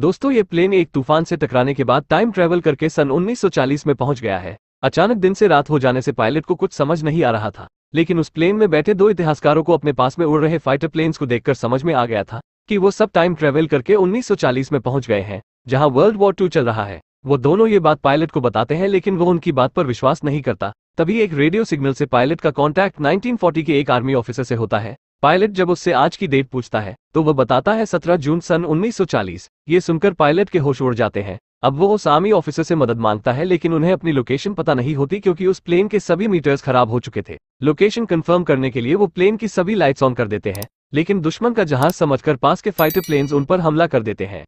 दोस्तों ये प्लेन एक तूफान से टकराने के बाद टाइम ट्रेवल करके सन 1940 में पहुंच गया है अचानक दिन से रात हो जाने से पायलट को कुछ समझ नहीं आ रहा था लेकिन उस प्लेन में बैठे दो इतिहासकारों को अपने पास में उड़ रहे फाइटर प्लेन्स को देखकर समझ में आ गया था कि वो सब टाइम ट्रेवल करके 1940 में पहुंच गए हैं जहां वर्ल्ड वॉर टू चल रहा है वो दोनों ये बात पायलट को बताते हैं लेकिन वो उनकी बात पर विश्वास नहीं करता तभी एक रेडियो सिग्नल से पायलट का कॉन्टैक्ट नाइनटीन के एक आर्मी ऑफिसर से होता है पायलट जब उससे आज की डेट पूछता है तो वह बताता है 17 जून सन 1940। ये सुनकर पायलट के होश उड़ जाते हैं अब वो उस आर्मी ऑफिसर से मदद मांगता है लेकिन उन्हें अपनी लोकेशन पता नहीं होती क्योंकि उस प्लेन के सभी मीटर्स खराब हो चुके थे लोकेशन कंफर्म करने के लिए वो प्लेन की सभी लाइट्स ऑन कर देते हैं लेकिन दुश्मन का जहाज समझकर पास के फाइटर प्लेन्स उन पर हमला कर देते हैं